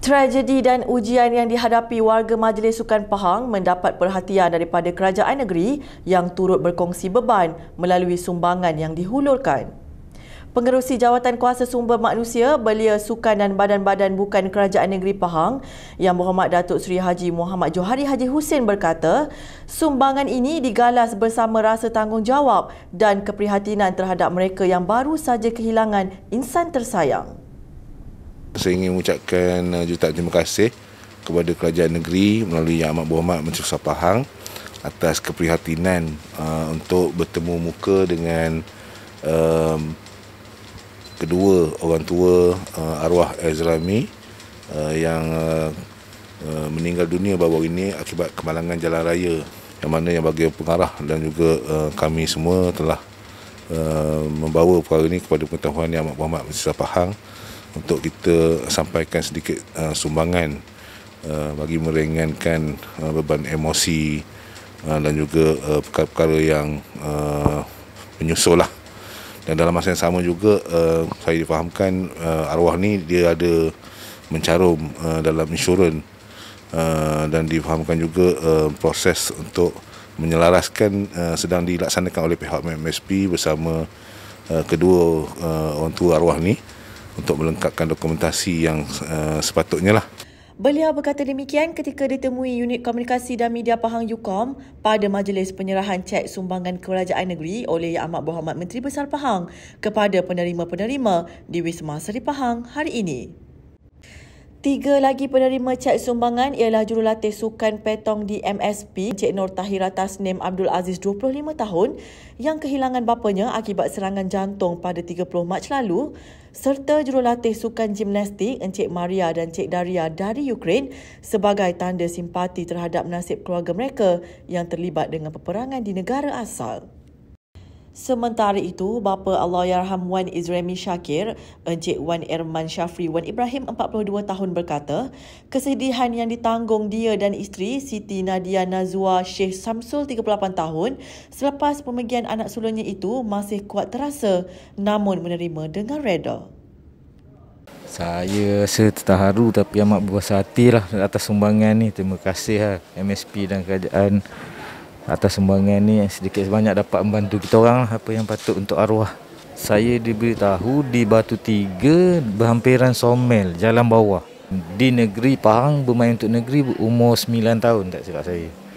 Tragedi dan ujian yang dihadapi warga Majlis Sukan Pahang mendapat perhatian daripada kerajaan negeri yang turut berkongsi beban melalui sumbangan yang dihulurkan. Pengerusi Jawatan Kuasa Sumber Manusia, Belia Sukan dan Badan-Badan Bukan Kerajaan Negeri Pahang Yang Berhormat Datuk Seri Haji Muhammad Johari Haji Hussein berkata Sumbangan ini digalas bersama rasa tanggungjawab dan keprihatinan terhadap mereka yang baru saja kehilangan insan tersayang saya ingin mengucapkan uh, juta terima kasih kepada kerajaan negeri melalui Yang Amat Berhormat Menteri Usaha Pahang atas keprihatinan uh, untuk bertemu muka dengan um, kedua orang tua uh, arwah Ezrami uh, yang uh, uh, meninggal dunia baru ini akibat kemalangan jalan raya yang mana yang bagi pengarah dan juga uh, kami semua telah uh, membawa perkara ini kepada pengetahuan Yang Amat Berhormat Menteri Usaha Pahang untuk kita sampaikan sedikit uh, sumbangan uh, bagi meringankan uh, beban emosi uh, dan juga uh, perkara-perkara yang uh, menyusul lah. Dan dalam masa yang sama juga uh, saya difahamkan uh, arwah ni dia ada mencarum uh, dalam insurans uh, dan difahamkan juga uh, proses untuk menyelaraskan uh, sedang dilaksanakan oleh pihak MSP bersama uh, kedua uh, orang tua arwah ni untuk melengkapkan dokumentasi yang uh, sepatutnya lah. Beliau berkata demikian ketika ditemui unit komunikasi dan media Pahang Yukom pada majlis penyerahan cek sumbangan kerajaan negeri oleh Yang Amat Berhormat Menteri Besar Pahang kepada penerima-penerima di Wisma Seri Pahang hari ini. Tiga lagi penerima cek sumbangan ialah jurulatih sukan petong di MSP, Cik Nur Tahira Tasnim Abdul Aziz, 25 tahun, yang kehilangan bapanya akibat serangan jantung pada 30 Mac lalu, serta jurulatih sukan gimnastik Encik Maria dan Cik Daria dari Ukraine sebagai tanda simpati terhadap nasib keluarga mereka yang terlibat dengan peperangan di negara asal. Sementara itu, bapa Allahyarham Wan Izremi Syakir, Encik Wan Erman Syafri Wan Ibrahim 42 tahun berkata, kesedihan yang ditanggung dia dan isteri Siti Nadia Nazwa Sheikh Samsul 38 tahun selepas pemergian anak sulungnya itu masih kuat terasa namun menerima dengan reda. Saya rasa terharu tapi amat berbuas hati lah atas sumbangan ni. Terima kasih lah MSP dan kerajaan atas sembangnya ni sedikit sebanyak dapat membantu kita orang lah, apa yang patut untuk arwah. Saya diberitahu di Batu Tiga berhampiran Somel, Jalan Bawah. Di negeri Pahang bermain untuk negeri umur 9 tahun tak silap saya.